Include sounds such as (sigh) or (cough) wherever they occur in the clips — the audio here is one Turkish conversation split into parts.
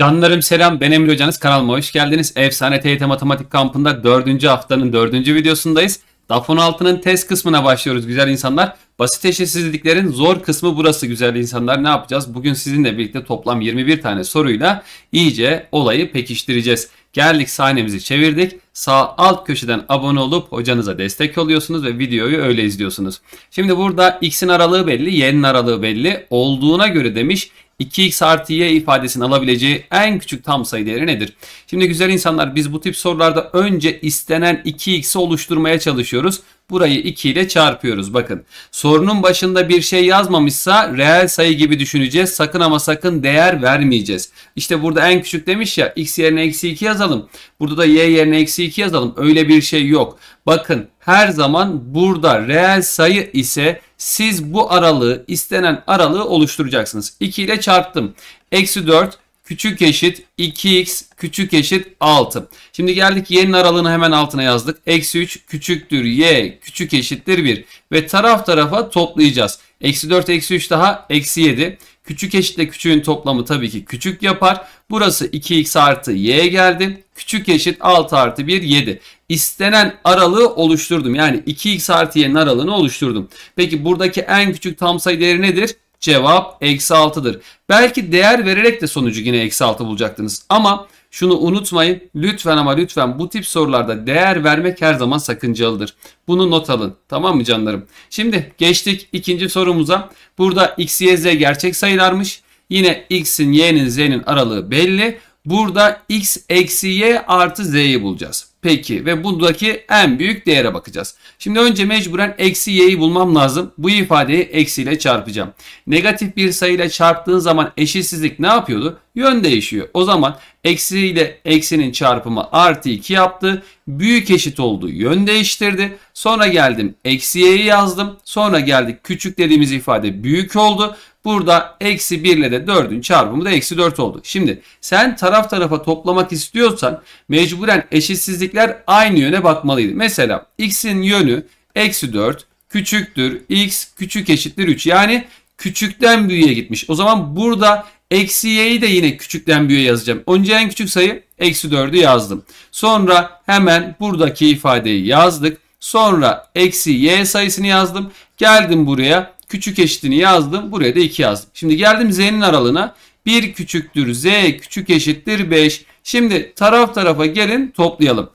Canlarım selam ben Emre Hocanız kanalıma hoş geldiniz. Efsane TYT Matematik Kampı'nda 4. haftanın 4. videosundayız. DAF 16'nın test kısmına başlıyoruz güzel insanlar. Basit eşitsizliklerin zor kısmı burası güzel insanlar. Ne yapacağız? Bugün sizinle birlikte toplam 21 tane soruyla iyice olayı pekiştireceğiz. Geldik sahnemizi çevirdik. Sağ alt köşeden abone olup hocanıza destek oluyorsunuz ve videoyu öyle izliyorsunuz. Şimdi burada x'in aralığı belli, y'nin aralığı belli. Olduğuna göre demiş 2x artı y ifadesini alabileceği en küçük tam sayı değeri nedir? Şimdi güzel insanlar biz bu tip sorularda önce istenen 2x'i oluşturmaya çalışıyoruz. Burayı 2 ile çarpıyoruz. Bakın sorunun başında bir şey yazmamışsa reel sayı gibi düşüneceğiz. Sakın ama sakın değer vermeyeceğiz. İşte burada en küçük demiş ya x yerine eksi 2 yazalım. Burada da y yerine eksi 2 yazalım. Öyle bir şey yok. Bakın her zaman burada reel sayı ise siz bu aralığı istenen aralığı oluşturacaksınız. 2 ile çarptım. Eksi 4 küçük eşit 2x küçük eşit 6. Şimdi geldik y'nin aralığını hemen altına yazdık. Eksi 3 küçüktür y küçük eşittir 1. Ve taraf tarafa toplayacağız. Eksi 4 eksi 3 daha eksi 7. Küçük eşitle küçüğün toplamı tabii ki küçük yapar. Burası 2x artı y geldi. Küçük eşit 6 artı 1 7. İstenen aralığı oluşturdum. Yani 2x artı y'nin aralığını oluşturdum. Peki buradaki en küçük tam sayı değeri nedir? Cevap eksi 6'dır. Belki değer vererek de sonucu yine eksi 6 bulacaktınız. Ama şunu unutmayın. Lütfen ama lütfen bu tip sorularda değer vermek her zaman sakıncalıdır. Bunu not alın. Tamam mı canlarım? Şimdi geçtik ikinci sorumuza. Burada x, y, z gerçek sayılarmış. Yine x'in, y'nin, z'nin aralığı belli. Burada x eksi y artı z'yi bulacağız. Peki ve bundaki en büyük değere bakacağız. Şimdi önce mecburen eksi y'yi bulmam lazım. Bu ifadeyi eksiyle çarpacağım. Negatif bir sayıyla çarptığın zaman eşitsizlik ne yapıyordu? Yön değişiyor. O zaman Eksi ile eksinin çarpımı artı 2 yaptı. Büyük eşit oldu. Yön değiştirdi. Sonra geldim eksiyeyi yazdım. Sonra geldik küçük dediğimiz ifade büyük oldu. Burada eksi 1 ile de 4'ün çarpımı da eksi 4 oldu. Şimdi sen taraf tarafa toplamak istiyorsan mecburen eşitsizlikler aynı yöne bakmalıydı. Mesela x'in yönü eksi 4 küçüktür x küçük eşittir 3. Yani küçükten büyüğe gitmiş. O zaman burada Eksi y'yi de yine küçükten büyüğe yazacağım. Önce en küçük sayı eksi 4'ü yazdım. Sonra hemen buradaki ifadeyi yazdık. Sonra eksi y sayısını yazdım. Geldim buraya küçük eşitini yazdım. Buraya da 2 yazdım. Şimdi geldim z'nin aralığına. 1 küçüktür z küçük eşittir 5. Şimdi taraf tarafa gelin toplayalım.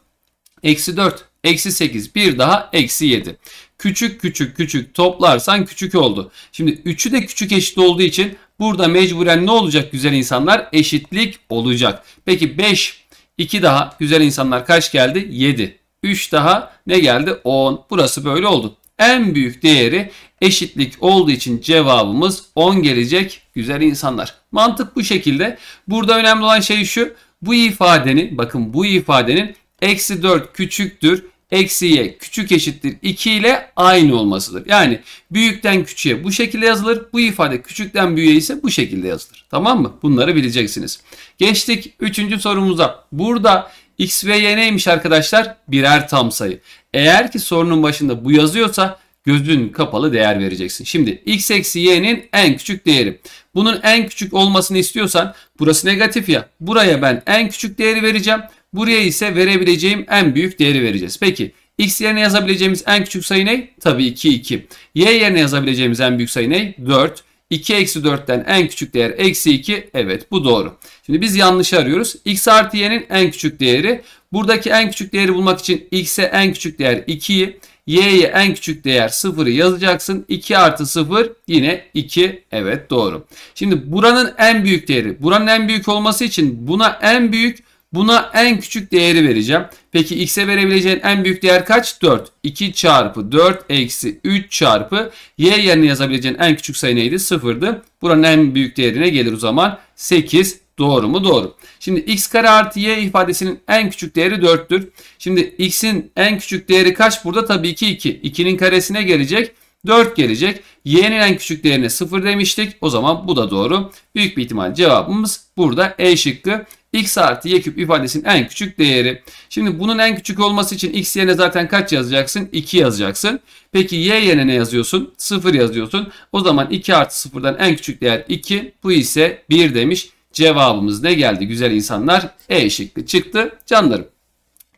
Eksi 4, eksi 8, bir daha eksi 7. Küçük küçük küçük toplarsan küçük oldu. Şimdi 3'ü de küçük eşit olduğu için burada mecburen ne olacak güzel insanlar? Eşitlik olacak. Peki 5, 2 daha güzel insanlar kaç geldi? 7. 3 daha ne geldi? 10. Burası böyle oldu. En büyük değeri eşitlik olduğu için cevabımız 10 gelecek güzel insanlar. Mantık bu şekilde. Burada önemli olan şey şu. Bu ifadenin bakın bu ifadenin eksi 4 küçüktür eksi y küçük eşittir 2 ile aynı olmasıdır. Yani büyükten küçüğe bu şekilde yazılır. Bu ifade küçükten büyüğe ise bu şekilde yazılır. Tamam mı? Bunları bileceksiniz. Geçtik 3. sorumuza. Burada x ve y neymiş arkadaşlar? Birer tam sayı. Eğer ki sorunun başında bu yazıyorsa gözün kapalı değer vereceksin. Şimdi x eksi y'nin en küçük değeri. Bunun en küçük olmasını istiyorsan burası negatif ya. Buraya ben en küçük değeri vereceğim. Buraya ise verebileceğim en büyük değeri vereceğiz. Peki x yerine yazabileceğimiz en küçük sayı ne? Tabii 2 2. Y yerine yazabileceğimiz en büyük sayı ne? 4. 2 eksi 4'ten en küçük değer eksi 2. Evet bu doğru. Şimdi biz yanlış arıyoruz. X artı y'nin en küçük değeri. Buradaki en küçük değeri bulmak için x'e en küçük değer 2'yi. Y'ye en küçük değer 0'ı yazacaksın. 2 artı 0 yine 2. Evet doğru. Şimdi buranın en büyük değeri. Buranın en büyük olması için buna en büyük Buna en küçük değeri vereceğim. Peki x'e verebileceğin en büyük değer kaç? 4. 2 çarpı 4 eksi 3 çarpı y yerine yazabileceğin en küçük sayı neydi? 0'dı. Buranın en büyük değerine gelir o zaman 8. Doğru mu? Doğru. Şimdi x kare artı y ifadesinin en küçük değeri 4'tür. Şimdi x'in en küçük değeri kaç burada? Tabii ki 2. 2'nin karesine gelecek. 4 gelecek. Y'nin en küçük değerine 0 demiştik. O zaman bu da doğru. Büyük bir ihtimal cevabımız burada E şıkkı x artı y küp ifadesinin en küçük değeri. Şimdi bunun en küçük olması için x yerine zaten kaç yazacaksın? 2 yazacaksın. Peki y yerine ne yazıyorsun? 0 yazıyorsun. O zaman 2 artı 0'dan en küçük değer 2. Bu ise 1 demiş. Cevabımız ne geldi güzel insanlar? E şıkkı çıktı canlarım.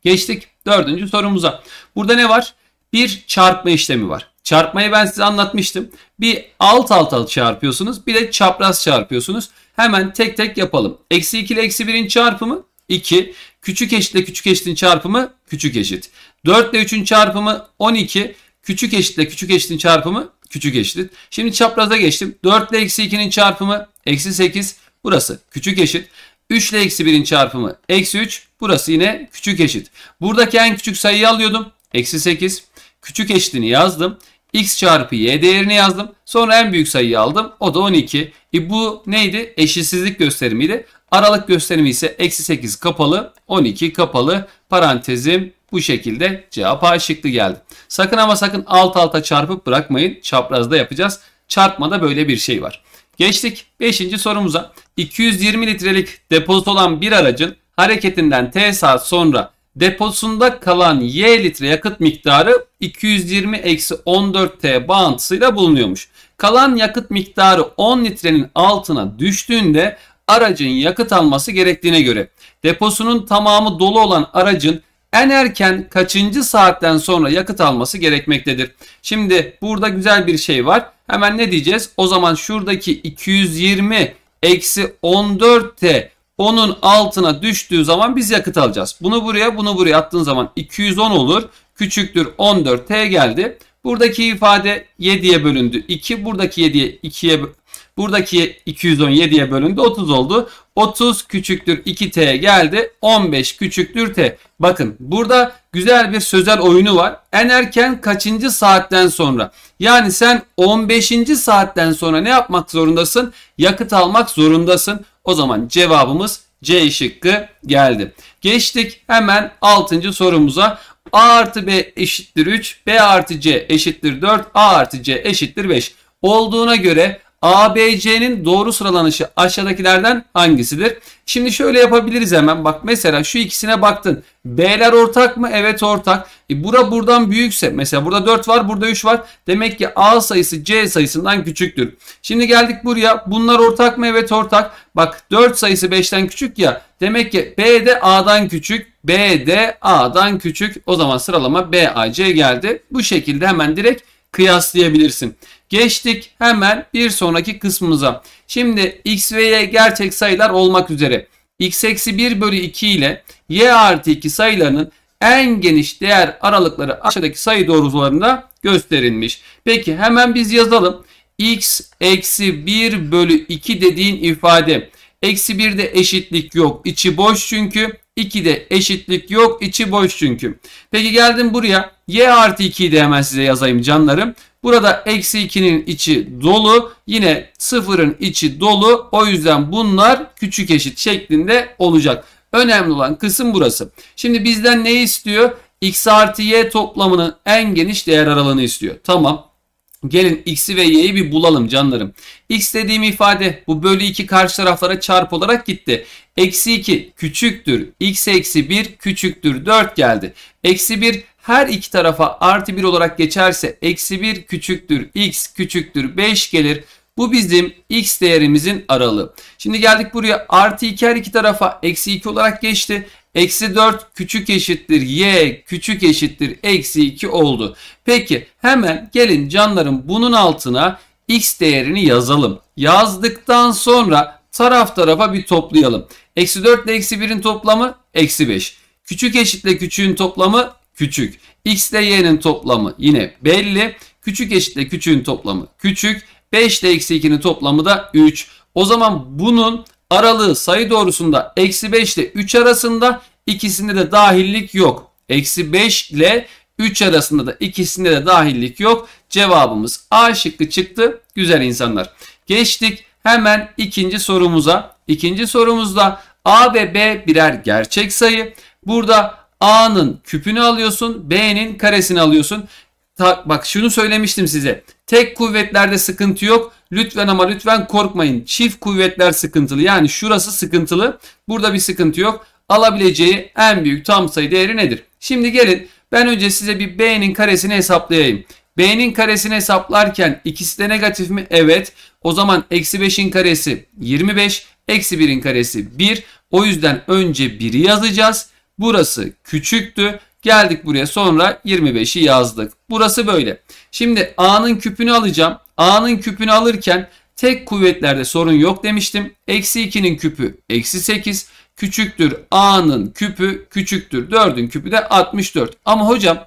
Geçtik dördüncü sorumuza. Burada ne var? Bir çarpma işlemi var. Çarpmayı ben size anlatmıştım. Bir alt alt çarpıyorsunuz. Bir de çapraz çarpıyorsunuz. Hemen tek tek yapalım. Eksi 2 ile eksi 1'in çarpımı 2. Küçük eşit ile küçük eşitin çarpımı küçük eşit. 4 ile 3'ün çarpımı 12. Küçük eşit ile küçük eşitin çarpımı küçük eşit. Şimdi çapraza geçtim. 4 ile eksi 2'nin çarpımı eksi 8. Burası küçük eşit. 3 ile eksi 1'in çarpımı eksi 3. Burası yine küçük eşit. Buradaki en küçük sayıyı alıyordum. Eksi 8. Küçük eşitini yazdım x çarpı y değerini yazdım. Sonra en büyük sayıyı aldım. O da 12. E bu neydi? Eşitsizlik gösterimiydi. Aralık gösterimi ise eksi 8 kapalı, 12 kapalı parantezim bu şekilde cevap A geldi. Sakın ama sakın alt alta çarpıp bırakmayın. Çaprazda yapacağız. Çarpmada böyle bir şey var. Geçtik 5. sorumuza. 220 litrelik depozit olan bir aracın hareketinden t saat sonra deposunda kalan Y litre yakıt miktarı 220-14T bağıntısıyla bulunuyormuş. Kalan yakıt miktarı 10 litrenin altına düştüğünde aracın yakıt alması gerektiğine göre deposunun tamamı dolu olan aracın en erken kaçıncı saatten sonra yakıt alması gerekmektedir. Şimdi burada güzel bir şey var. Hemen ne diyeceğiz? O zaman şuradaki 220 eksi 14T onun altına düştüğü zaman biz yakıt alacağız. Bunu buraya bunu buraya attığın zaman 210 olur. Küçüktür 14 T geldi. Buradaki ifade 7'ye bölündü. 2 buradaki 7'ye 2'ye buradaki 210 7'ye bölündü 30 oldu. 30 küçüktür 2T geldi. 15 küçüktür T. Bakın burada güzel bir sözel oyunu var. En erken kaçıncı saatten sonra? Yani sen 15. saatten sonra ne yapmak zorundasın? Yakıt almak zorundasın. O zaman cevabımız C şıkkı geldi. Geçtik hemen 6. sorumuza. A artı B eşittir 3, B artı C eşittir 4, A artı C eşittir 5 olduğuna göre ABC'nin doğru sıralanışı aşağıdakilerden hangisidir? Şimdi şöyle yapabiliriz hemen. Bak mesela şu ikisine baktın. B'ler ortak mı? Evet ortak. E bura buradan büyükse mesela burada 4 var burada 3 var. Demek ki A sayısı C sayısından küçüktür. Şimdi geldik buraya. Bunlar ortak mı? Evet ortak. Bak 4 sayısı 5'ten küçük ya. Demek ki B de A'dan küçük. B de A'dan küçük. O zaman sıralama B, A, C geldi. Bu şekilde hemen direkt kıyaslayabilirsin. Geçtik hemen bir sonraki kısmımıza. Şimdi x ve y gerçek sayılar olmak üzere x eksi 1 bölü 2 ile y artı 2 sayılarının en geniş değer aralıkları aşağıdaki sayı doğrularında gösterilmiş. Peki hemen biz yazalım. x eksi 1 bölü 2 dediğin ifade. Eksi 1'de eşitlik yok. içi boş çünkü. 2'de eşitlik yok. içi boş çünkü. Peki geldim buraya. y artı 2'yi de hemen size yazayım canlarım. Burada eksi 2'nin içi dolu. Yine 0'ın içi dolu. O yüzden bunlar küçük eşit şeklinde olacak. Önemli olan kısım burası. Şimdi bizden ne istiyor? X artı Y toplamının en geniş değer aralığını istiyor. Tamam. Gelin x'i ve y'yi bir bulalım canlarım. x dediğim ifade bu bölü 2 karşı taraflara çarp olarak gitti. Eksi 2 küçüktür. x eksi 1 küçüktür 4 geldi. Eksi 1 her iki tarafa artı 1 olarak geçerse eksi 1 küçüktür x küçüktür 5 gelir. Bu bizim x değerimizin aralığı. Şimdi geldik buraya artı 2 her iki tarafa eksi 2 olarak geçti. Eksi 4 küçük eşittir y küçük eşittir eksi 2 oldu. Peki hemen gelin canların bunun altına x değerini yazalım. Yazdıktan sonra taraf tarafa bir toplayalım. Eksi 4 ile eksi 1'in toplamı eksi 5. Küçük eşitle küçüğün toplamı küçük. X ile y'nin toplamı yine belli. Küçük eşittir küçüğün toplamı küçük. 5 ile eksi 2'nin toplamı da 3. O zaman bunun aralığı sayı doğrusunda eksi 5 ile 3 arasında ikisinde de dahillik yok. Eksi 5 ile 3 arasında da ikisinde de dahillik yok. Cevabımız A şıkkı çıktı. Güzel insanlar. Geçtik hemen ikinci sorumuza. İkinci sorumuzda A ve B birer gerçek sayı. Burada A'nın küpünü alıyorsun, B'nin karesini alıyorsun. Ta, bak şunu söylemiştim size. Tek kuvvetlerde sıkıntı yok. Lütfen ama lütfen korkmayın. Çift kuvvetler sıkıntılı. Yani şurası sıkıntılı. Burada bir sıkıntı yok. Alabileceği en büyük tam sayı değeri nedir? Şimdi gelin ben önce size bir B'nin karesini hesaplayayım. B'nin karesini hesaplarken ikisi de negatif mi? Evet. O zaman eksi 5'in karesi 25. Eksi 1'in karesi 1. O yüzden önce 1'i yazacağız. Burası küçüktü. Geldik buraya sonra 25'i yazdık. Burası böyle. Şimdi A'nın küpünü alacağım. A'nın küpünü alırken tek kuvvetlerde sorun yok demiştim. Eksi 2'nin küpü eksi 8 küçüktür. A'nın küpü küçüktür. 4'ün küpü de 64. Ama hocam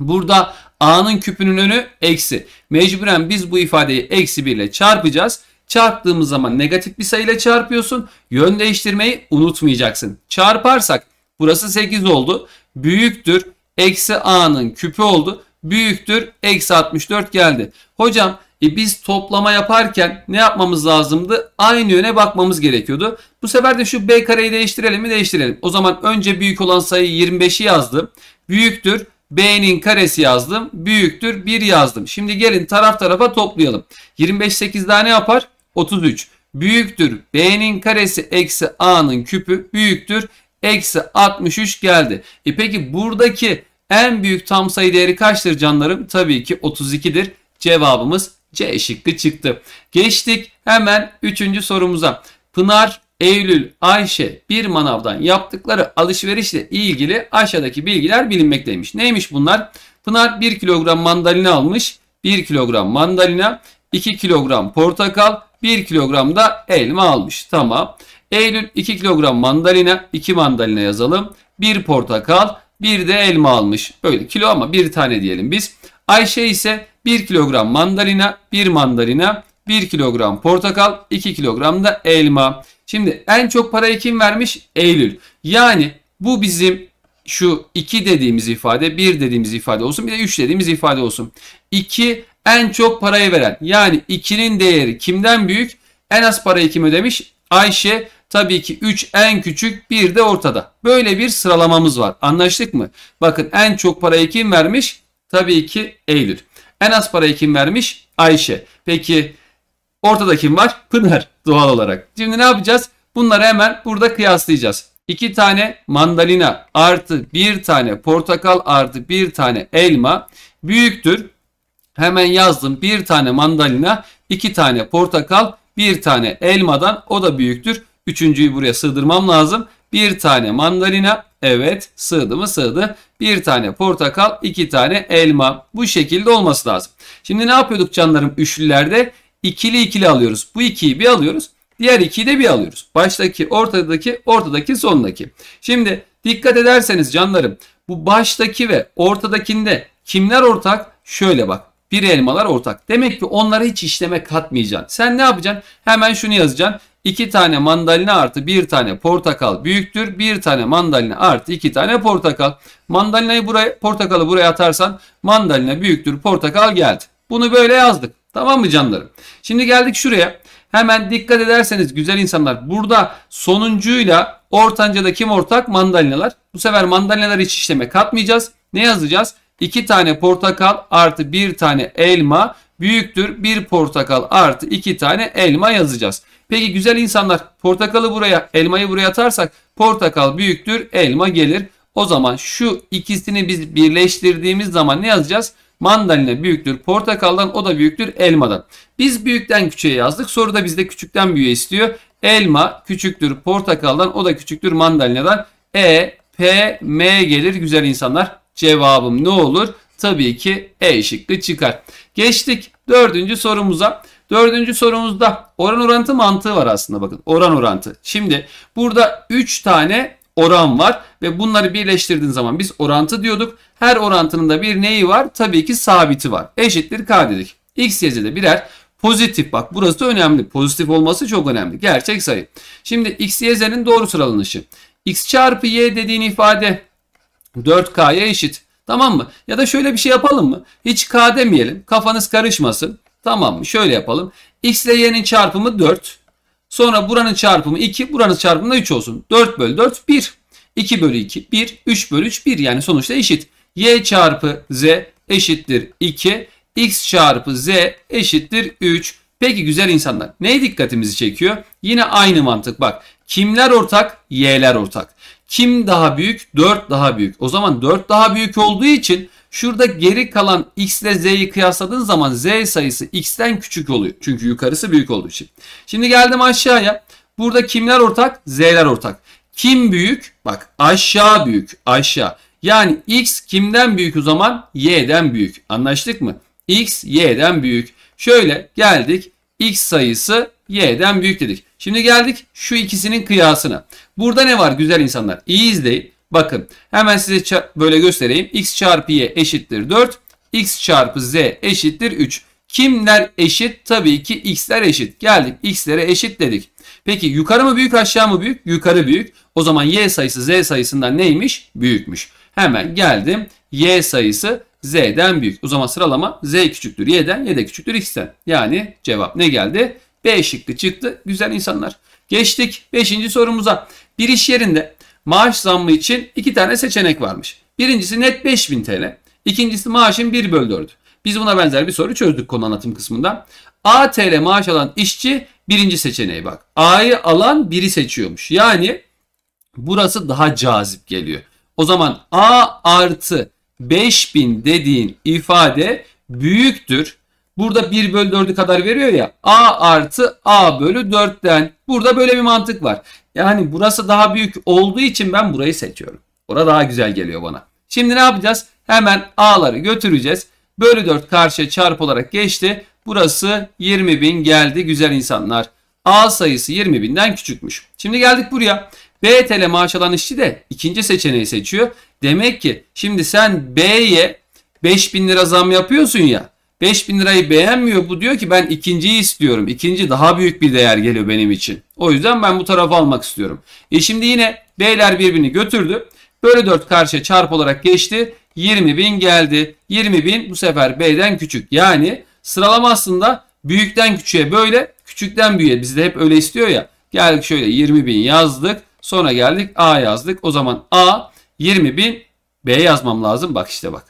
burada A'nın küpünün önü eksi. Mecburen biz bu ifadeyi eksi 1 ile çarpacağız. Çarptığımız zaman negatif bir sayı ile çarpıyorsun. Yön değiştirmeyi unutmayacaksın. Çarparsak Burası 8 oldu. Büyüktür. Eksi A'nın küpü oldu. Büyüktür. Eksi 64 geldi. Hocam e biz toplama yaparken ne yapmamız lazımdı? Aynı yöne bakmamız gerekiyordu. Bu sefer de şu B kareyi değiştirelim mi? Değiştirelim. O zaman önce büyük olan sayıyı 25'i yazdım. Büyüktür. B'nin karesi yazdım. Büyüktür 1 yazdım. Şimdi gelin taraf tarafa toplayalım. 25 8 daha ne yapar? 33. Büyüktür B'nin karesi eksi A'nın küpü büyüktür eksi 63 geldi. E peki buradaki en büyük tam sayı değeri kaçtır canlarım? Tabii ki 32'dir. Cevabımız C şıkkı çıktı. Geçtik hemen 3. sorumuza. Pınar, Eylül, Ayşe bir manavdan yaptıkları alışverişle ilgili aşağıdaki bilgiler bilinmekteymiş. Neymiş bunlar? Pınar 1 kilogram mandalina almış. 1 kilogram mandalina, 2 kilogram portakal, 1 kilogram da elma almış. Tamam. Eylül 2 kilogram mandalina, 2 mandalina yazalım. 1 portakal, 1 de elma almış. Böyle kilo ama 1 tane diyelim biz. Ayşe ise 1 kilogram mandalina, 1 mandalina, 1 kilogram portakal, 2 kilogram da elma. Şimdi en çok parayı kim vermiş? Eylül. Yani bu bizim şu 2 dediğimiz ifade, 1 dediğimiz ifade olsun bir de 3 dediğimiz ifade olsun. 2 en çok parayı veren yani 2'nin değeri kimden büyük? En az parayı kim ödemiş? Ayşe Tabii ki 3 en küçük, 1 de ortada. Böyle bir sıralamamız var. Anlaştık mı? Bakın en çok parayı kim vermiş? Tabii ki Eylül. En az parayı kim vermiş? Ayşe. Peki ortada kim var? Pınar doğal olarak. Şimdi ne yapacağız? Bunları hemen burada kıyaslayacağız. 2 tane mandalina artı 1 tane portakal artı 1 tane elma büyüktür. Hemen yazdım. 1 tane mandalina, 2 tane portakal, 1 tane elmadan o da büyüktür. Üçüncüyü buraya sığdırmam lazım. Bir tane mandalina. Evet sığdı mı sığdı. Bir tane portakal, iki tane elma. Bu şekilde olması lazım. Şimdi ne yapıyorduk canlarım üçlülerde? İkili ikili alıyoruz. Bu ikiyi bir alıyoruz. Diğer ikiyi de bir alıyoruz. Baştaki, ortadaki, ortadaki, sondaki. Şimdi dikkat ederseniz canlarım bu baştaki ve ortadakinde kimler ortak? Şöyle bak. Bir elmalar ortak. Demek ki onlara hiç işleme katmayacaksın. Sen ne yapacaksın? Hemen şunu yazacaksın. 2 tane mandalina artı 1 tane portakal büyüktür. 1 tane mandalina artı 2 tane portakal. Mandalinayı buraya, portakalı buraya atarsan mandalina büyüktür portakal geldi. Bunu böyle yazdık. Tamam mı canlarım? Şimdi geldik şuraya. Hemen dikkat ederseniz güzel insanlar burada sonuncuyla ortancada kim ortak? Mandalinalar. Bu sefer mandalinalar iç işleme katmayacağız. Ne yazacağız? 2 tane portakal artı 1 tane elma büyüktür bir portakal artı iki tane elma yazacağız. Peki güzel insanlar portakalı buraya elmayı buraya atarsak portakal büyüktür elma gelir. O zaman şu ikisini biz birleştirdiğimiz zaman ne yazacağız? Mandalina büyüktür portakaldan o da büyüktür elmadan. Biz büyükten küçüğe yazdık. Soruda bizde küçükten büyüğe istiyor. Elma küçüktür portakaldan o da küçüktür mandalinadan. E, P, M gelir güzel insanlar. Cevabım ne olur? Tabii ki E şıkkı çıkar. Geçtik dördüncü sorumuza. Dördüncü sorumuzda oran orantı mantığı var aslında bakın. Oran orantı. Şimdi burada 3 tane oran var ve bunları birleştirdiğin zaman biz orantı diyorduk. Her orantının da bir neyi var? Tabii ki sabiti var. Eşittir K dedik. X, Y, Z'de birer pozitif bak burası da önemli. Pozitif olması çok önemli. Gerçek sayı. Şimdi X, Y, Z'nin doğru sıralanışı. X çarpı Y dediğin ifade 4K'ya eşit. Tamam mı? Ya da şöyle bir şey yapalım mı? Hiç k demeyelim. Kafanız karışmasın. Tamam mı? Şöyle yapalım. X ile y'nin çarpımı 4. Sonra buranın çarpımı 2. Buranın çarpımı da 3 olsun. 4 bölü 4 1. 2 bölü 2 1. 3 bölü 3 1. Yani sonuçta eşit. Y çarpı Z eşittir 2. X çarpı Z eşittir 3. Peki güzel insanlar. Neye dikkatimizi çekiyor? Yine aynı mantık. Bak kimler ortak? Y'ler ortak. Kim daha büyük? 4 daha büyük. O zaman 4 daha büyük olduğu için şurada geri kalan x ile z'yi kıyasladığın zaman z sayısı x'ten küçük oluyor. Çünkü yukarısı büyük olduğu için. Şimdi geldim aşağıya. Burada kimler ortak? Z'ler ortak. Kim büyük? Bak aşağı büyük. Aşağı. Yani x kimden büyük o zaman? Y'den büyük. Anlaştık mı? X y'den büyük. Şöyle geldik. X sayısı y'den büyük dedik. Şimdi geldik şu ikisinin kıyasına. Burada ne var güzel insanlar? İyi izleyin. Bakın hemen size böyle göstereyim. X çarpı Y eşittir 4. X çarpı Z eşittir 3. Kimler eşit? Tabii ki x'ler eşit. Geldik x'lere eşit dedik. Peki yukarı mı büyük aşağı mı büyük? Yukarı büyük. O zaman y sayısı z sayısından neymiş? Büyükmüş. Hemen geldim. Y sayısı z'den büyük. O zaman sıralama z küçüktür y'den, y de küçüktür x'ten. Yani cevap ne geldi? B şıkkı çıktı. Güzel insanlar. Geçtik 5. sorumuza. Bir iş yerinde maaş zammı için iki tane seçenek varmış. Birincisi net 5000 TL. İkincisi maaşın 1 bölü 4'ü. Biz buna benzer bir soru çözdük konu anlatım kısmında. A TL maaş alan işçi birinci seçeneği bak. A'yı alan biri seçiyormuş. Yani burası daha cazip geliyor. O zaman A artı 5000 dediğin ifade büyüktür Burada 1 bölü 4'ü kadar veriyor ya. A artı A bölü 4'ten. Burada böyle bir mantık var. Yani burası daha büyük olduğu için ben burayı seçiyorum. Orada daha güzel geliyor bana. Şimdi ne yapacağız? Hemen A'ları götüreceğiz. Bölü 4 karşıya çarp olarak geçti. Burası 20.000 geldi güzel insanlar. A sayısı 20.000'den küçükmüş. Şimdi geldik buraya. B tele maaş alan işçi de ikinci seçeneği seçiyor. Demek ki şimdi sen B'ye 5000 lira zam yapıyorsun ya. 5000 lirayı beğenmiyor. Bu diyor ki ben ikinciyi istiyorum. İkinci daha büyük bir değer geliyor benim için. O yüzden ben bu tarafı almak istiyorum. E şimdi yine D'ler birbirini götürdü. Bölü 4 karşıya çarp olarak geçti. 20.000 geldi. 20.000 bu sefer B'den küçük. Yani sıralama aslında büyükten küçüğe böyle küçükten büyüğe. Biz de hep öyle istiyor ya. Geldik şöyle 20.000 yazdık. Sonra geldik A yazdık. O zaman A 20.000 B yazmam lazım. Bak işte bak.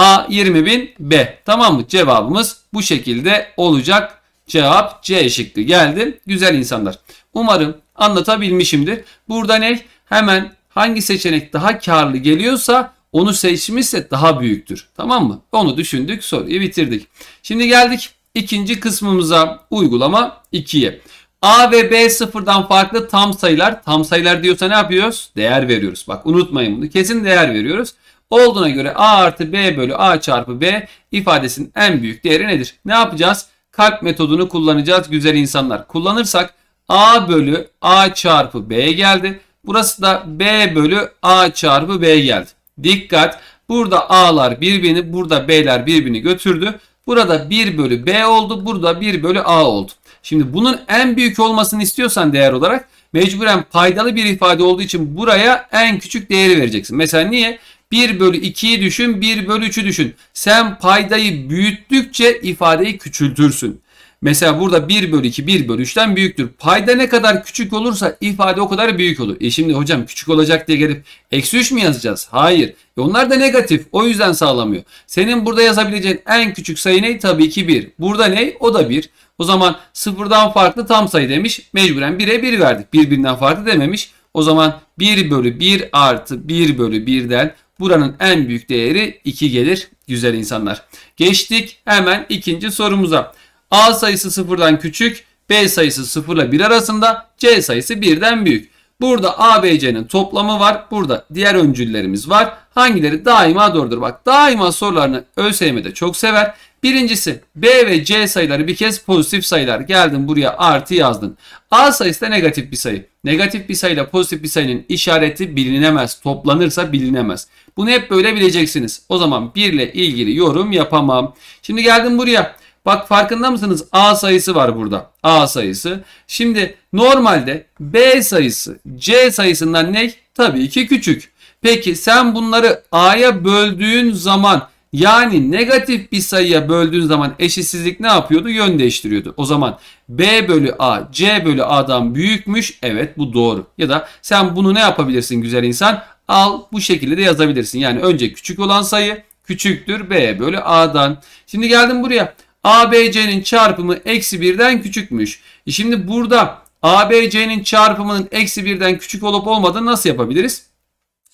A 20 bin B. Tamam mı? Cevabımız bu şekilde olacak. Cevap C şıkkı geldi. Güzel insanlar. Umarım anlatabilmişimdir. Burada ne? Hemen hangi seçenek daha karlı geliyorsa onu seçmişse daha büyüktür. Tamam mı? Onu düşündük soruyu bitirdik. Şimdi geldik ikinci kısmımıza uygulama 2'ye. A ve B sıfırdan farklı tam sayılar. Tam sayılar diyorsa ne yapıyoruz? Değer veriyoruz. Bak unutmayın bunu. Kesin değer veriyoruz olduğuna göre a artı b bölü a çarpı b ifadesinin en büyük değeri nedir? Ne yapacağız? Kalp metodunu kullanacağız güzel insanlar. Kullanırsak a bölü a çarpı b geldi. Burası da b bölü a çarpı b geldi. Dikkat burada a'lar birbirini burada b'ler birbirini götürdü. Burada 1 bölü b oldu. Burada 1 bölü a oldu. Şimdi bunun en büyük olmasını istiyorsan değer olarak mecburen paydalı bir ifade olduğu için buraya en küçük değeri vereceksin. Mesela niye? 1 bölü 2'yi düşün 1 bölü 3'ü düşün. Sen paydayı büyüttükçe ifadeyi küçültürsün. Mesela burada 1 bölü 2 1 bölü 3'ten büyüktür. Payda ne kadar küçük olursa ifade o kadar büyük olur. E şimdi hocam küçük olacak diye gelip eksi 3 mü yazacağız? Hayır. E onlar da negatif. O yüzden sağlamıyor. Senin burada yazabileceğin en küçük sayı ne? Tabii ki 1. Burada ne? O da 1. O zaman sıfırdan farklı tam sayı demiş. Mecburen 1'e 1 verdik. Birbirinden farklı dememiş. O zaman 1 bölü 1 artı 1 bölü 1'den Buranın en büyük değeri 2 gelir güzel insanlar. Geçtik hemen ikinci sorumuza. A sayısı sıfırdan küçük, B sayısı sıfırla bir arasında, C sayısı birden büyük. Burada A, B, C'nin toplamı var. Burada diğer öncüllerimiz var. Hangileri daima doğrudur? Bak daima sorularını ÖSYM'de çok sever. Birincisi B ve C sayıları bir kez pozitif sayılar. Geldin buraya artı yazdın. A sayısı da negatif bir sayı. Negatif bir sayıyla pozitif bir sayının işareti bilinemez. Toplanırsa bilinemez. Bunu hep böyle bileceksiniz. O zaman 1 ile ilgili yorum yapamam. Şimdi geldim buraya. Bak farkında mısınız? A sayısı var burada. A sayısı. Şimdi normalde B sayısı C sayısından ne? Tabii ki küçük. Peki sen bunları A'ya böldüğün zaman yani negatif bir sayıya böldüğün zaman eşitsizlik ne yapıyordu? Yön değiştiriyordu. O zaman B bölü A, C bölü A'dan büyükmüş. Evet bu doğru. Ya da sen bunu ne yapabilirsin güzel insan? Al bu şekilde de yazabilirsin. Yani önce küçük olan sayı küçüktür B bölü A'dan. Şimdi geldim buraya. ABC'nin çarpımı eksi birden küçükmüş. E şimdi burada ABC'nin çarpımının eksi birden küçük olup olmadığını nasıl yapabiliriz?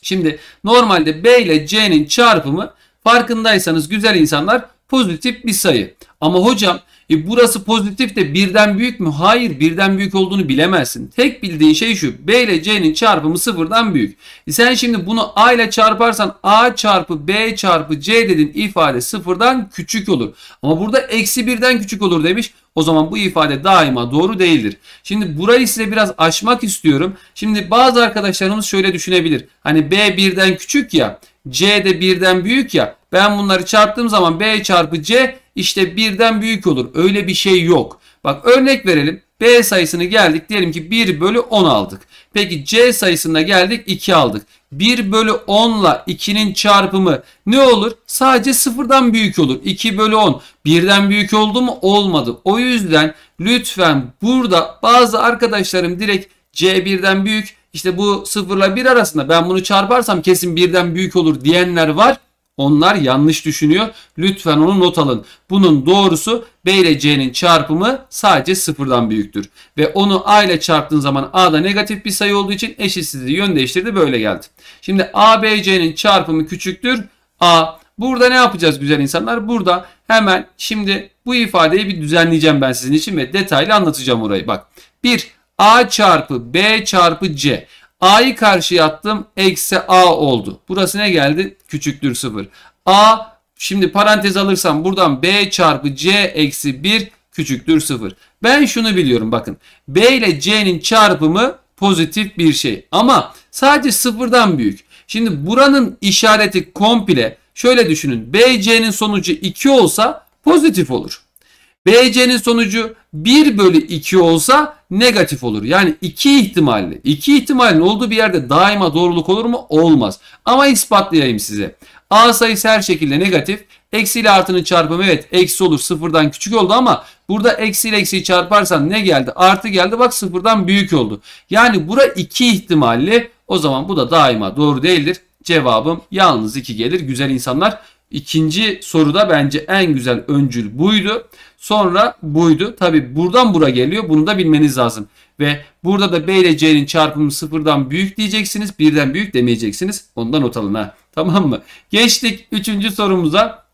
Şimdi normalde B ile C'nin çarpımı Farkındaysanız güzel insanlar pozitif bir sayı. Ama hocam e burası pozitif de birden büyük mü? Hayır birden büyük olduğunu bilemezsin. Tek bildiğin şey şu. B ile C'nin çarpımı sıfırdan büyük. E sen şimdi bunu A ile çarparsan A çarpı B çarpı C dedin ifade sıfırdan küçük olur. Ama burada eksi birden küçük olur demiş o zaman bu ifade daima doğru değildir. Şimdi burayı size biraz aşmak istiyorum. Şimdi bazı arkadaşlarımız şöyle düşünebilir. Hani B birden küçük ya C de birden büyük ya ben bunları çarptığım zaman B çarpı C işte birden büyük olur. Öyle bir şey yok. Bak örnek verelim. B sayısını geldik. Diyelim ki 1 bölü 10 aldık. Peki C sayısına geldik 2 aldık. 1 bölü 10 ile 2'nin çarpımı ne olur? Sadece 0'dan büyük olur. 2 bölü 10 1'den büyük oldu mu? Olmadı. O yüzden lütfen burada bazı arkadaşlarım direkt C 1'den büyük İşte bu 0 ile 1 arasında ben bunu çarparsam kesin 1'den büyük olur diyenler var. Onlar yanlış düşünüyor. Lütfen onu not alın. Bunun doğrusu B ile C'nin çarpımı sadece sıfırdan büyüktür. Ve onu A ile çarptığın zaman a da negatif bir sayı olduğu için eşitsizliği yön değiştirdi. Böyle geldi. Şimdi A, B, C'nin çarpımı küçüktür. A. Burada ne yapacağız güzel insanlar? Burada hemen şimdi bu ifadeyi bir düzenleyeceğim ben sizin için ve detaylı anlatacağım orayı. Bak 1 A çarpı B çarpı C. A'yı karşıya attım. Eksi A oldu. Burası ne geldi? küçüktür 0. A şimdi parantez alırsam buradan B çarpı C eksi 1 küçüktür 0. Ben şunu biliyorum bakın. B ile C'nin çarpımı pozitif bir şey. Ama sadece sıfırdan büyük. Şimdi buranın işareti komple şöyle düşünün. b c'nin sonucu 2 olsa pozitif olur. BC'nin sonucu 1 bölü 2 olsa negatif olur. Yani 2 ihtimalli. 2 ihtimalin olduğu bir yerde daima doğruluk olur mu? Olmaz. Ama ispatlayayım size. A sayısı her şekilde negatif. Eksi ile artının çarpımı evet eksi olur sıfırdan küçük oldu ama burada eksi ile eksiyi çarparsan ne geldi? Artı geldi bak sıfırdan büyük oldu. Yani bura 2 ihtimalli o zaman bu da daima doğru değildir. Cevabım yalnız 2 gelir. Güzel insanlar İkinci soruda bence en güzel öncül buydu. Sonra buydu. Tabi buradan bura geliyor. Bunu da bilmeniz lazım. Ve burada da B ile C'nin çarpımı sıfırdan büyük diyeceksiniz. Birden büyük demeyeceksiniz. Ondan not alın ha. (laughs) Tamam mı? Geçtik üçüncü sorumuza.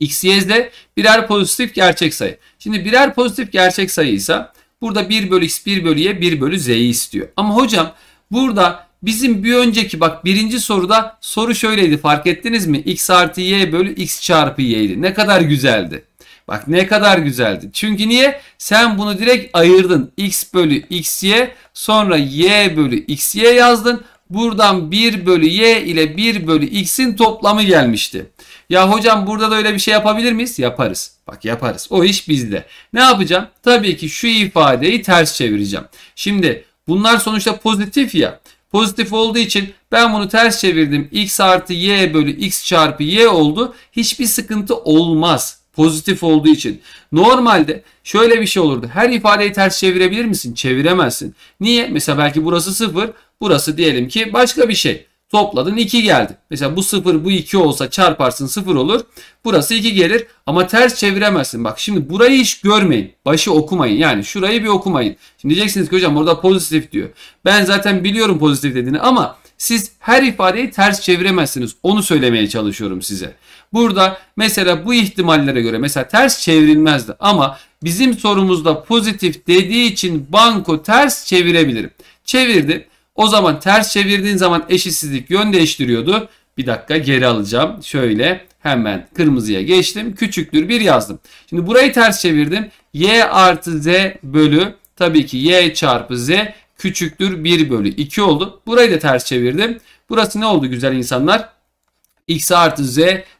X, Y, Z birer pozitif gerçek sayı. Şimdi birer pozitif gerçek sayıysa burada 1 bölü X, 1 bölü Y, 1 bölü Z'yi istiyor. Ama hocam burada Bizim bir önceki bak birinci soruda soru şöyleydi fark ettiniz mi? X artı Y bölü X çarpı Y'ydi. Ne kadar güzeldi. Bak ne kadar güzeldi. Çünkü niye? Sen bunu direkt ayırdın. X bölü XY sonra Y bölü XY yazdın. Buradan 1 bölü y ile 1 bölü x'in toplamı gelmişti. Ya hocam burada da öyle bir şey yapabilir miyiz? Yaparız. Bak yaparız. O iş bizde. Ne yapacağım? Tabii ki şu ifadeyi ters çevireceğim. Şimdi bunlar sonuçta pozitif ya. Pozitif olduğu için ben bunu ters çevirdim. X artı Y bölü X çarpı Y oldu. Hiçbir sıkıntı olmaz. Pozitif olduğu için. Normalde şöyle bir şey olurdu. Her ifadeyi ters çevirebilir misin? Çeviremezsin. Niye? Mesela belki burası 0. Burası diyelim ki başka bir şey. Topladın 2 geldi. Mesela bu 0 bu 2 olsa çarparsın 0 olur. Burası 2 gelir ama ters çeviremezsin. Bak şimdi burayı hiç görmeyin. Başı okumayın. Yani şurayı bir okumayın. Şimdi diyeceksiniz ki hocam orada pozitif diyor. Ben zaten biliyorum pozitif dediğini ama siz her ifadeyi ters çeviremezsiniz. Onu söylemeye çalışıyorum size. Burada mesela bu ihtimallere göre mesela ters çevrilmezdi ama bizim sorumuzda pozitif dediği için banko ters çevirebilirim. Çevirdi. O zaman ters çevirdiğin zaman eşitsizlik yön değiştiriyordu. Bir dakika geri alacağım. Şöyle hemen kırmızıya geçtim. Küçüktür 1 yazdım. Şimdi burayı ters çevirdim. Y artı Z bölü tabii ki Y çarpı Z küçüktür 1 bölü 2 oldu. Burayı da ters çevirdim. Burası ne oldu güzel insanlar? X artı Z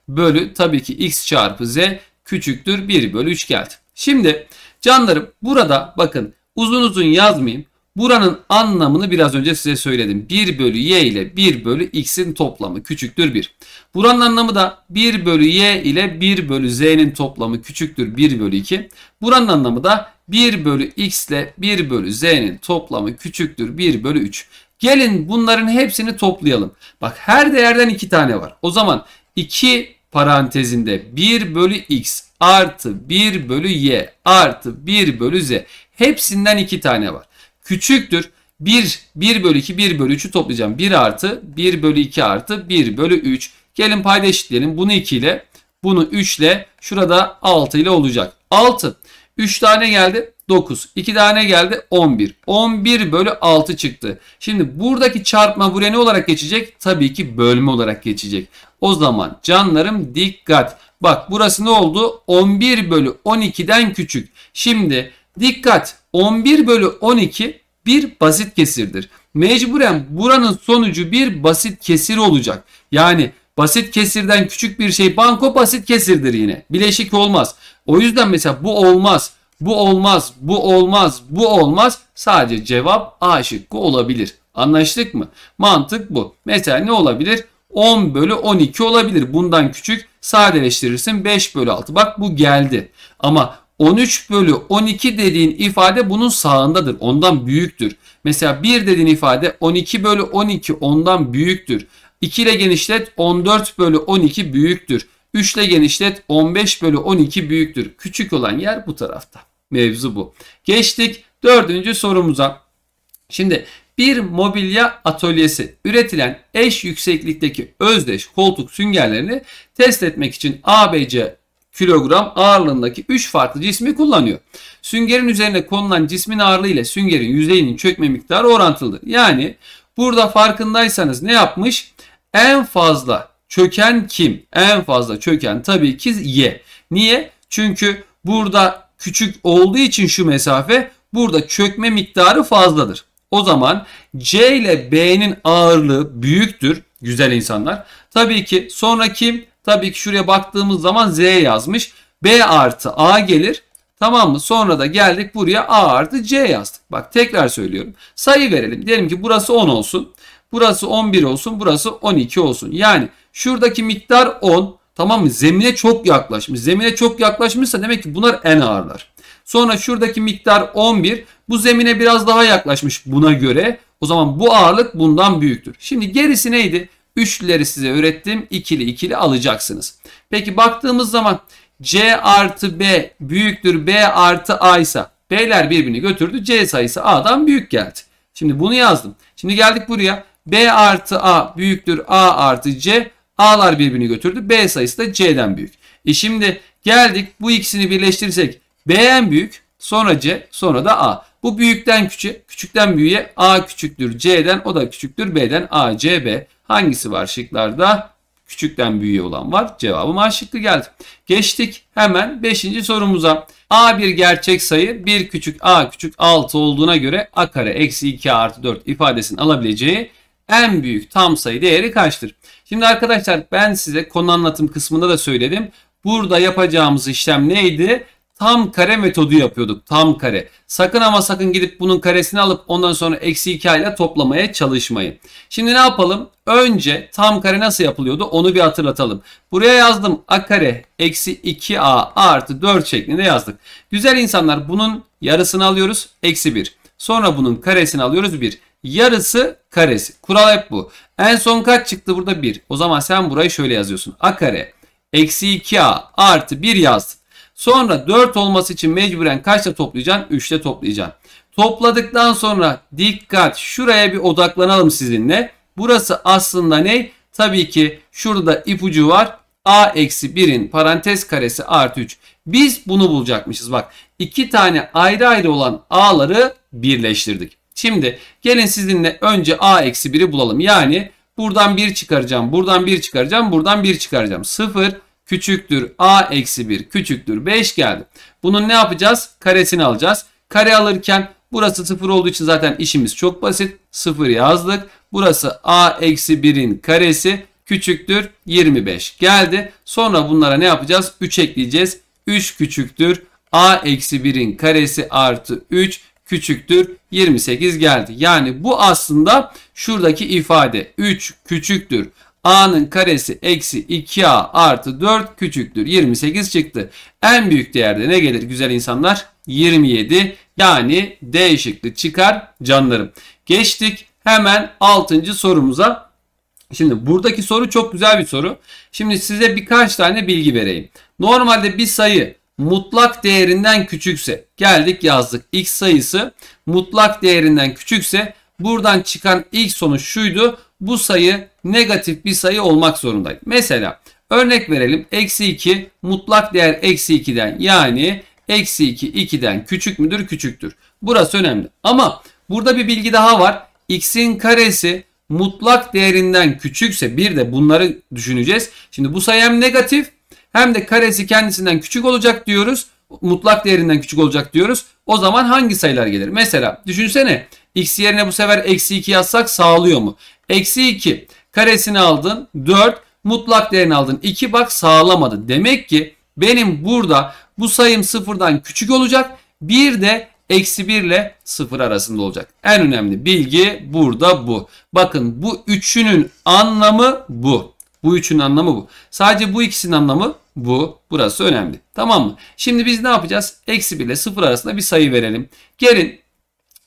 bölü tabii ki X çarpı Z küçüktür 1 bölü 3 geldi. Şimdi canlarım burada bakın uzun uzun yazmayayım. Buranın anlamını biraz önce size söyledim. 1 bölü y ile 1 bölü x'in toplamı küçüktür 1. Buranın anlamı da 1 bölü y ile 1 bölü z'nin toplamı küçüktür 1 bölü 2. Buranın anlamı da 1 bölü x ile 1 bölü z'nin toplamı küçüktür 1 bölü 3. Gelin bunların hepsini toplayalım. Bak her değerden 2 tane var. O zaman 2 parantezinde 1 bölü x artı 1 bölü y artı 1 bölü z. Hepsinden 2 tane var küçüktür. 1, 1 bölü 2, 1 bölü 3'ü toplayacağım. 1 artı 1 bölü 2 artı 1 bölü 3. Gelin payda eşitleyelim. Bunu 2 ile, bunu 3 ile, şurada 6 ile olacak. 6. 3 tane geldi. 9. 2 tane geldi 11. 11 bölü 6 çıktı. Şimdi buradaki çarpma buraya ne olarak geçecek? Tabii ki bölme olarak geçecek. O zaman canlarım dikkat. Bak burası ne oldu? 11 bölü 12'den küçük. Şimdi Dikkat 11 bölü 12 bir basit kesirdir. Mecburen buranın sonucu bir basit kesir olacak. Yani basit kesirden küçük bir şey banko basit kesirdir yine. Bileşik olmaz. O yüzden mesela bu olmaz, bu olmaz, bu olmaz, bu olmaz. Sadece cevap A şıkkı olabilir. Anlaştık mı? Mantık bu. Mesela ne olabilir? 10 bölü 12 olabilir. Bundan küçük sadeleştirirsin 5 bölü 6. Bak bu geldi. Ama 13 bölü 12 dediğin ifade bunun sağındadır. Ondan büyüktür. Mesela 1 dediğin ifade 12 bölü 12 ondan büyüktür. 2 ile genişlet 14 bölü 12 büyüktür. 3 ile genişlet 15 bölü 12 büyüktür. Küçük olan yer bu tarafta. Mevzu bu. Geçtik dördüncü sorumuza. Şimdi bir mobilya atölyesi üretilen eş yükseklikteki özdeş koltuk süngerlerini test etmek için ABC kilogram ağırlığındaki 3 farklı cismi kullanıyor. Süngerin üzerine konulan cismin ağırlığı ile süngerin yüzeyinin çökme miktarı orantılıdır. Yani burada farkındaysanız ne yapmış? En fazla çöken kim? En fazla çöken tabii ki Y. Niye? Çünkü burada küçük olduğu için şu mesafe burada çökme miktarı fazladır. O zaman C ile B'nin ağırlığı büyüktür güzel insanlar. Tabii ki sonra kim? Tabii ki şuraya baktığımız zaman Z yazmış. B artı A gelir. Tamam mı? Sonra da geldik buraya A artı C yazdık. Bak tekrar söylüyorum. Sayı verelim. Diyelim ki burası 10 olsun. Burası 11 olsun. Burası 12 olsun. Yani şuradaki miktar 10. Tamam mı? Zemine çok yaklaşmış. Zemine çok yaklaşmışsa demek ki bunlar en ağırlar. Sonra şuradaki miktar 11. Bu zemine biraz daha yaklaşmış buna göre. O zaman bu ağırlık bundan büyüktür. Şimdi gerisi neydi? Üçlüleri size öğrettim. İkili ikili alacaksınız. Peki baktığımız zaman C artı B büyüktür B artı A ise B'ler birbirini götürdü. C sayısı A'dan büyük geldi. Şimdi bunu yazdım. Şimdi geldik buraya. B artı A büyüktür A artı C. A'lar birbirini götürdü. B sayısı da C'den büyük. E şimdi geldik bu ikisini birleştirirsek B en büyük sonra C sonra da A. Bu büyükten küçük, küçükten büyüğe A küçüktür C'den o da küçüktür B'den A, C, B. Hangisi var şıklarda? Küçükten büyüğe olan var. Cevabım A şıkkı geldi. Geçtik hemen 5. sorumuza. A bir gerçek sayı 1 küçük a küçük 6 olduğuna göre a kare eksi 2 artı 4 ifadesini alabileceği en büyük tam sayı değeri kaçtır? Şimdi arkadaşlar ben size konu anlatım kısmında da söyledim. Burada yapacağımız işlem neydi? tam kare metodu yapıyorduk. Tam kare. Sakın ama sakın gidip bunun karesini alıp ondan sonra eksi 2 ile toplamaya çalışmayın. Şimdi ne yapalım? Önce tam kare nasıl yapılıyordu onu bir hatırlatalım. Buraya yazdım a kare eksi 2a artı 4 şeklinde yazdık. Güzel insanlar bunun yarısını alıyoruz eksi 1. Sonra bunun karesini alıyoruz 1. Yarısı karesi. Kural hep bu. En son kaç çıktı burada 1. O zaman sen burayı şöyle yazıyorsun. a kare eksi 2a artı 1 yazdın. Sonra 4 olması için mecburen kaçta toplayacaksın? 3'te toplayacaksın. Topladıktan sonra dikkat şuraya bir odaklanalım sizinle. Burası aslında ne? Tabii ki şurada ipucu var. A eksi 1'in parantez karesi artı 3. Biz bunu bulacakmışız. Bak iki tane ayrı ayrı olan A'ları birleştirdik. Şimdi gelin sizinle önce A eksi 1'i bulalım. Yani buradan 1 çıkaracağım, buradan 1 çıkaracağım, buradan 1 çıkaracağım. 0, küçüktür a eksi 1 küçüktür 5 geldi. Bunun ne yapacağız? Karesini alacağız. Kare alırken burası 0 olduğu için zaten işimiz çok basit. 0 yazdık. Burası a eksi 1'in karesi küçüktür 25 geldi. Sonra bunlara ne yapacağız? 3 ekleyeceğiz. 3 küçüktür a eksi 1'in karesi artı 3 küçüktür 28 geldi. Yani bu aslında şuradaki ifade 3 küçüktür A'nın karesi eksi 2A artı 4 küçüktür. 28 çıktı. En büyük değerde ne gelir güzel insanlar? 27 yani D şıklı çıkar canlarım. Geçtik hemen 6. sorumuza. Şimdi buradaki soru çok güzel bir soru. Şimdi size birkaç tane bilgi vereyim. Normalde bir sayı mutlak değerinden küçükse geldik yazdık x sayısı mutlak değerinden küçükse buradan çıkan ilk sonuç şuydu bu sayı negatif bir sayı olmak zorunda. Mesela örnek verelim. Eksi 2 mutlak değer eksi 2'den yani eksi 2 2'den küçük müdür küçüktür. Burası önemli. Ama burada bir bilgi daha var. X'in karesi mutlak değerinden küçükse bir de bunları düşüneceğiz. Şimdi bu sayı hem negatif hem de karesi kendisinden küçük olacak diyoruz. Mutlak değerinden küçük olacak diyoruz. O zaman hangi sayılar gelir? Mesela düşünsene x yerine bu sefer eksi 2 yazsak sağlıyor mu? Eksi 2 karesini aldın 4 mutlak değerini aldın 2 bak sağlamadı. Demek ki benim burada bu sayım sıfırdan küçük olacak. Bir de eksi 1 ile 0 arasında olacak. En önemli bilgi burada bu. Bakın bu üçünün anlamı bu. Bu üçünün anlamı bu. Sadece bu ikisinin anlamı bu. Burası önemli. Tamam mı? Şimdi biz ne yapacağız? Eksi 1 ile 0 arasında bir sayı verelim. Gelin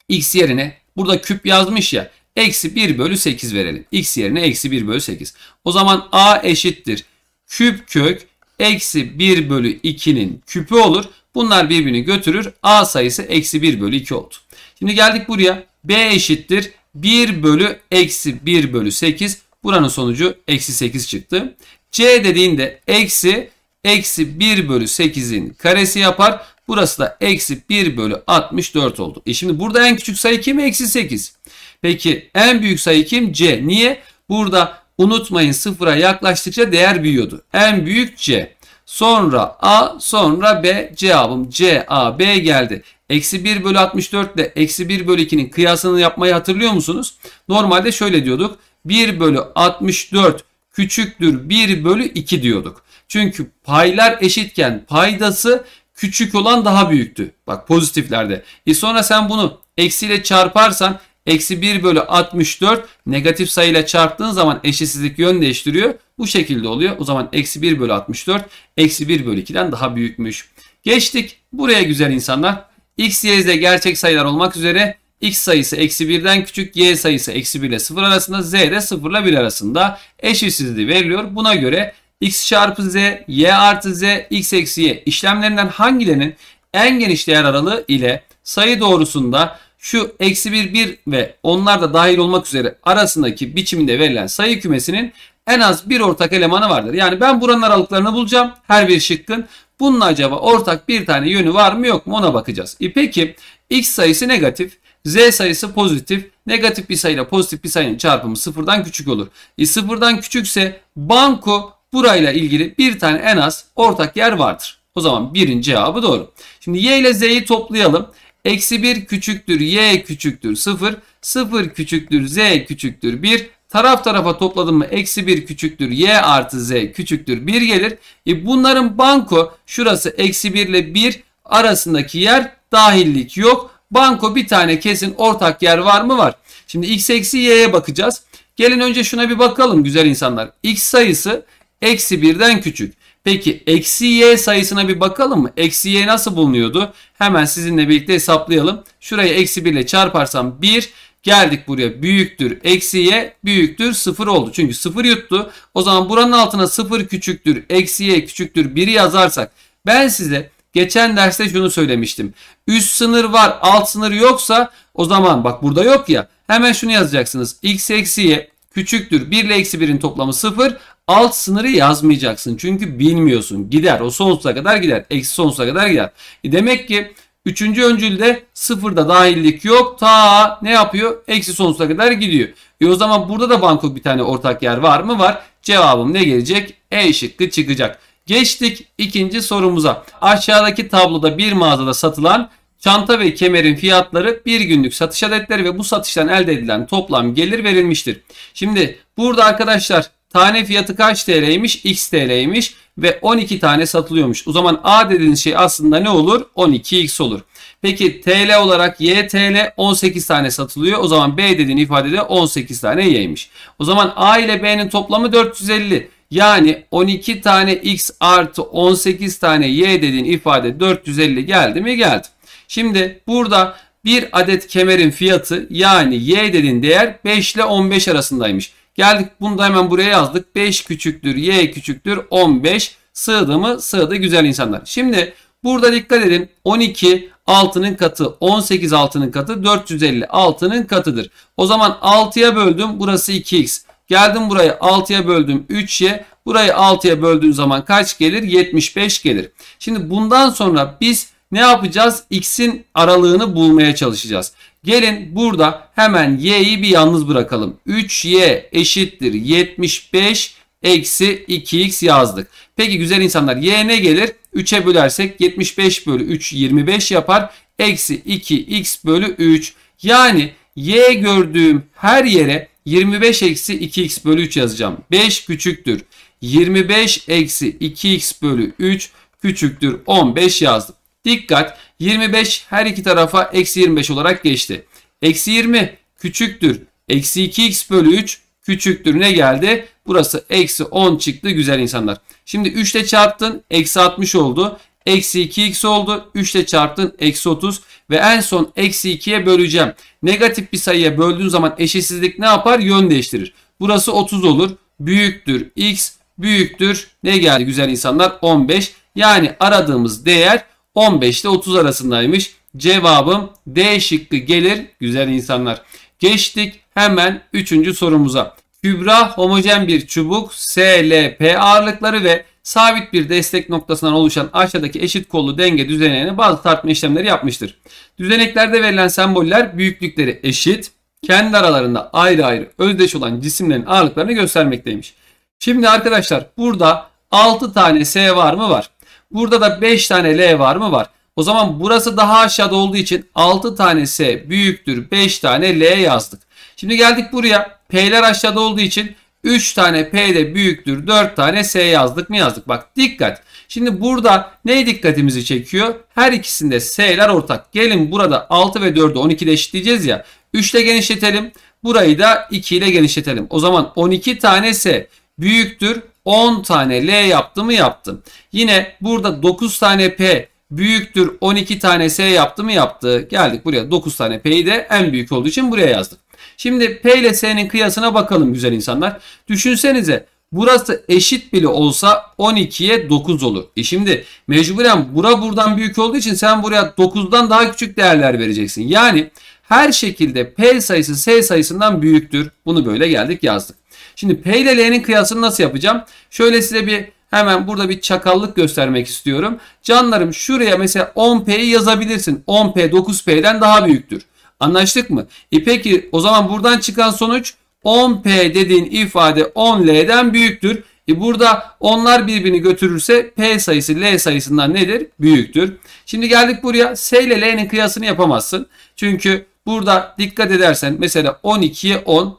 x yerine burada küp yazmış ya. Eksi 1 bölü 8 verelim. X yerine eksi 1 bölü 8. O zaman A eşittir. Küp kök eksi 1 bölü 2'nin küpü olur. Bunlar birbirini götürür. A sayısı eksi 1 bölü 2 oldu. Şimdi geldik buraya. B eşittir. 1 bölü eksi 1 bölü 8. Buranın sonucu eksi 8 çıktı. C dediğinde eksi eksi 1 bölü 8'in karesi yapar. Burası da eksi 1 bölü 64 oldu. E şimdi burada en küçük sayı kim? Eksi 8. Peki en büyük sayı kim? C. Niye? Burada unutmayın sıfıra yaklaştıkça değer büyüyordu. En büyük C. Sonra A sonra B cevabım C A B geldi. Eksi 1 bölü 64 ile eksi 1 bölü 2'nin kıyasını yapmayı hatırlıyor musunuz? Normalde şöyle diyorduk. 1 bölü 64 küçüktür 1 bölü 2 diyorduk. Çünkü paylar eşitken paydası küçük olan daha büyüktü. Bak pozitiflerde. E sonra sen bunu eksiyle çarparsan Eksi 1 bölü 64 negatif sayıyla çarptığın zaman eşitsizlik yön değiştiriyor. Bu şekilde oluyor. O zaman eksi 1 bölü 64 eksi 1 bölü 2'den daha büyükmüş. Geçtik. Buraya güzel insanlar. X, Y, Z gerçek sayılar olmak üzere x sayısı eksi 1'den küçük, y sayısı eksi 1 ile 0 arasında, z de 0 ile 1 arasında eşitsizliği veriliyor. Buna göre x çarpı z, y artı z, x eksi y işlemlerinden hangilerinin en geniş değer aralığı ile sayı doğrusunda şu eksi 1, 1 ve onlar da dahil olmak üzere arasındaki biçiminde verilen sayı kümesinin en az bir ortak elemanı vardır. Yani ben buranın aralıklarını bulacağım her bir şıkkın. Bunun acaba ortak bir tane yönü var mı yok mu ona bakacağız. E peki x sayısı negatif, z sayısı pozitif. Negatif bir sayıyla pozitif bir sayının çarpımı sıfırdan küçük olur. E sıfırdan küçükse banko burayla ilgili bir tane en az ortak yer vardır. O zaman birin cevabı doğru. Şimdi y ile z'yi toplayalım. Eksi 1 küçüktür y küçüktür 0. 0 küçüktür z küçüktür 1. Taraf tarafa topladım mı eksi 1 küçüktür y artı z küçüktür 1 gelir. E bunların banko şurası eksi 1 ile 1 arasındaki yer dahillik yok. Banko bir tane kesin ortak yer var mı var. Şimdi x eksi y'ye bakacağız. Gelin önce şuna bir bakalım güzel insanlar. x sayısı eksi 1'den küçük. Peki eksi y sayısına bir bakalım mı? Eksi y nasıl bulunuyordu? Hemen sizinle birlikte hesaplayalım. Şurayı eksi 1 ile çarparsam 1 geldik buraya büyüktür eksi y büyüktür 0 oldu. Çünkü 0 yuttu. O zaman buranın altına 0 küçüktür eksi y küçüktür 1'i yazarsak ben size geçen derste şunu söylemiştim. Üst sınır var alt sınır yoksa o zaman bak burada yok ya hemen şunu yazacaksınız. x eksi y küçüktür 1 ile eksi 1'in toplamı 0 alt sınırı yazmayacaksın. Çünkü bilmiyorsun. Gider. O sonsuza kadar gider. Eksi sonsuza kadar gider. E demek ki üçüncü öncülde sıfırda dahillik yok. Ta ne yapıyor? Eksi sonsuza kadar gidiyor. E o zaman burada da Bangkok bir tane ortak yer var mı? Var. Cevabım ne gelecek? E şıkkı çıkacak. Geçtik ikinci sorumuza. Aşağıdaki tabloda bir mağazada satılan çanta ve kemerin fiyatları bir günlük satış adetleri ve bu satıştan elde edilen toplam gelir verilmiştir. Şimdi burada arkadaşlar Tane fiyatı kaç TL'ymiş? X TL'ymiş ve 12 tane satılıyormuş. O zaman A dediğiniz şey aslında ne olur? 12X olur. Peki TL olarak Y TL 18 tane satılıyor. O zaman B dediğin ifadede 18 tane Y'ymiş. O zaman A ile B'nin toplamı 450. Yani 12 tane X artı 18 tane Y dediğin ifade 450 geldi mi? Geldi. Şimdi burada bir adet kemerin fiyatı yani Y dediğin değer 5 ile 15 arasındaymış. Geldik bunu da hemen buraya yazdık. 5 küçüktür y küçüktür 15 sığdı mı sığdı güzel insanlar. Şimdi burada dikkat edin 12 altının katı 18 altının katı 450 altının katıdır. O zaman 6'ya böldüm burası 2x. Geldim buraya 6'ya böldüm 3y. Burayı 6'ya böldüğün zaman kaç gelir? 75 gelir. Şimdi bundan sonra biz ne yapacağız? X'in aralığını bulmaya çalışacağız. Gelin burada hemen y'yi bir yalnız bırakalım. 3y eşittir 75 eksi 2x yazdık. Peki güzel insanlar y ne gelir? 3'e bölersek 75 bölü 3 25 yapar. Eksi 2x bölü 3. Yani y gördüğüm her yere 25 eksi 2x bölü 3 yazacağım. 5 küçüktür. 25 eksi 2x bölü 3 küçüktür 15 yazdım. Dikkat 25 her iki tarafa eksi 25 olarak geçti. Eksi 20 küçüktür. Eksi 2x bölü 3 küçüktür ne geldi? Burası eksi 10 çıktı güzel insanlar. Şimdi 3 ile çarptın eksi 60 oldu. Eksi 2x oldu. 3 ile çarptın eksi 30 ve en son eksi 2'ye böleceğim. Negatif bir sayıya böldüğün zaman eşitsizlik ne yapar? Yön değiştirir. Burası 30 olur. Büyüktür x büyüktür. Ne geldi güzel insanlar? 15. Yani aradığımız değer 15 ile 30 arasındaymış. Cevabım D şıkkı gelir güzel insanlar. Geçtik hemen 3. sorumuza. Kübra homojen bir çubuk SLP ağırlıkları ve sabit bir destek noktasından oluşan aşağıdaki eşit kollu denge düzenine bazı tartma işlemleri yapmıştır. Düzeneklerde verilen semboller büyüklükleri eşit, kendi aralarında ayrı ayrı özdeş olan cisimlerin ağırlıklarını göstermekteymiş. Şimdi arkadaşlar burada 6 tane S var mı var. Burada da 5 tane L var mı? Var. O zaman burası daha aşağıda olduğu için 6 tane S büyüktür 5 tane L yazdık. Şimdi geldik buraya. P'ler aşağıda olduğu için 3 tane P de büyüktür 4 tane S yazdık mı yazdık. Bak dikkat. Şimdi burada ne dikkatimizi çekiyor? Her ikisinde S'ler ortak. Gelin burada 6 ve 4'ü 12 ile eşitleyeceğiz ya. 3 ile genişletelim. Burayı da 2 ile genişletelim. O zaman 12 tane S büyüktür 10 tane L yaptı mı yaptı. Yine burada 9 tane P büyüktür 12 tane S yaptı mı yaptı. Geldik buraya 9 tane P'yi de en büyük olduğu için buraya yazdık. Şimdi P ile S'nin kıyasına bakalım güzel insanlar. Düşünsenize burası eşit bile olsa 12'ye 9 olur. E şimdi mecburen bura buradan büyük olduğu için sen buraya 9'dan daha küçük değerler vereceksin. Yani her şekilde P sayısı S sayısından büyüktür. Bunu böyle geldik yazdık. Şimdi P ile L'nin kıyasını nasıl yapacağım? Şöyle size bir hemen burada bir çakallık göstermek istiyorum. Canlarım şuraya mesela 10P'yi yazabilirsin. 10P 9P'den daha büyüktür. Anlaştık mı? E peki o zaman buradan çıkan sonuç 10P dediğin ifade 10L'den büyüktür. E burada onlar birbirini götürürse P sayısı L sayısından nedir? Büyüktür. Şimdi geldik buraya S ile L'nin kıyasını yapamazsın. Çünkü burada dikkat edersen mesela 12'ye 10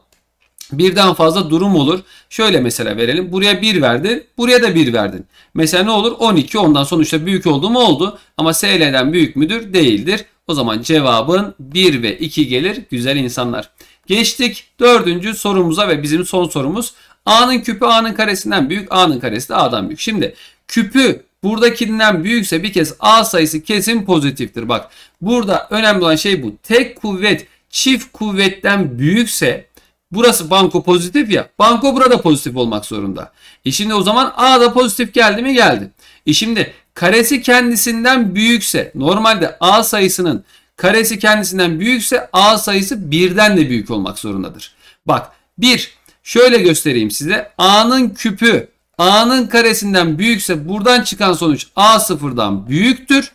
birden fazla durum olur. Şöyle mesela verelim. Buraya 1 verdi, Buraya da 1 verdin. Mesela ne olur? 12 ondan sonuçta büyük oldu mu oldu. Ama SL'den büyük müdür? Değildir. O zaman cevabın 1 ve 2 gelir güzel insanlar. Geçtik dördüncü sorumuza ve bizim son sorumuz. A'nın küpü A'nın karesinden büyük. A'nın karesi de A'dan büyük. Şimdi küpü buradakinden büyükse bir kez A sayısı kesin pozitiftir. Bak burada önemli olan şey bu. Tek kuvvet çift kuvvetten büyükse Burası banko pozitif ya. Banko burada pozitif olmak zorunda. E şimdi o zaman A da pozitif geldi mi geldi. E şimdi karesi kendisinden büyükse normalde A sayısının karesi kendisinden büyükse A sayısı birden de büyük olmak zorundadır. Bak bir şöyle göstereyim size. A'nın küpü A'nın karesinden büyükse buradan çıkan sonuç A sıfırdan büyüktür.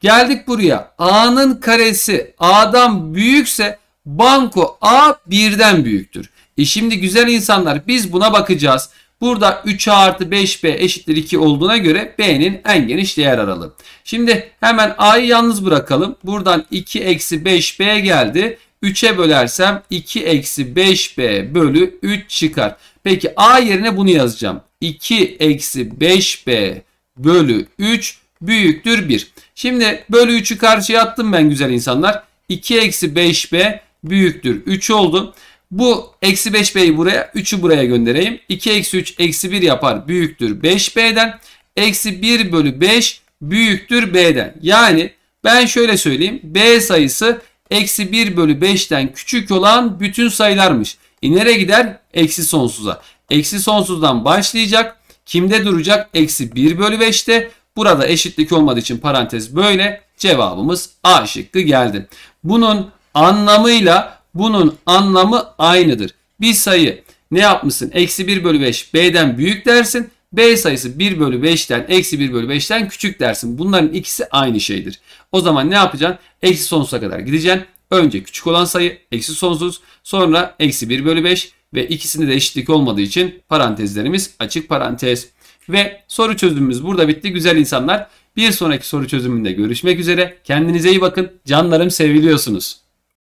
Geldik buraya. A'nın karesi A'dan büyükse Banko A birden büyüktür. E şimdi güzel insanlar biz buna bakacağız. Burada 3A artı 5B eşittir 2 olduğuna göre B'nin en geniş değer aralığı. Şimdi hemen A'yı yalnız bırakalım. Buradan 2 eksi 5B geldi. 3'e bölersem 2 eksi 5B bölü 3 çıkar. Peki A yerine bunu yazacağım. 2 eksi 5B bölü 3 büyüktür 1. Şimdi bölü 3'ü karşıya attım ben güzel insanlar. 2 eksi 5B büyüktür 3 oldu. Bu eksi 5b'yi buraya 3'ü buraya göndereyim. 2 eksi 3 eksi 1 yapar büyüktür 5b'den. Eksi 1 bölü 5 büyüktür b'den. Yani ben şöyle söyleyeyim. b sayısı eksi 1 bölü 5'ten küçük olan bütün sayılarmış. E gider? Eksi sonsuza. Eksi sonsuzdan başlayacak. Kimde duracak? Eksi 1 bölü 5'te. Burada eşitlik olmadığı için parantez böyle. Cevabımız A şıkkı geldi. Bunun anlamıyla bunun anlamı aynıdır. Bir sayı ne yapmışsın? Eksi 1 bölü 5 B'den büyük dersin. B sayısı 1 bölü 5'ten eksi 1 bölü 5'ten küçük dersin. Bunların ikisi aynı şeydir. O zaman ne yapacaksın? Eksi sonsuza kadar gideceksin. Önce küçük olan sayı eksi sonsuz. Sonra eksi 1 bölü 5 ve ikisinde de eşitlik olmadığı için parantezlerimiz açık parantez. Ve soru çözümümüz burada bitti güzel insanlar. Bir sonraki soru çözümünde görüşmek üzere. Kendinize iyi bakın. Canlarım seviliyorsunuz.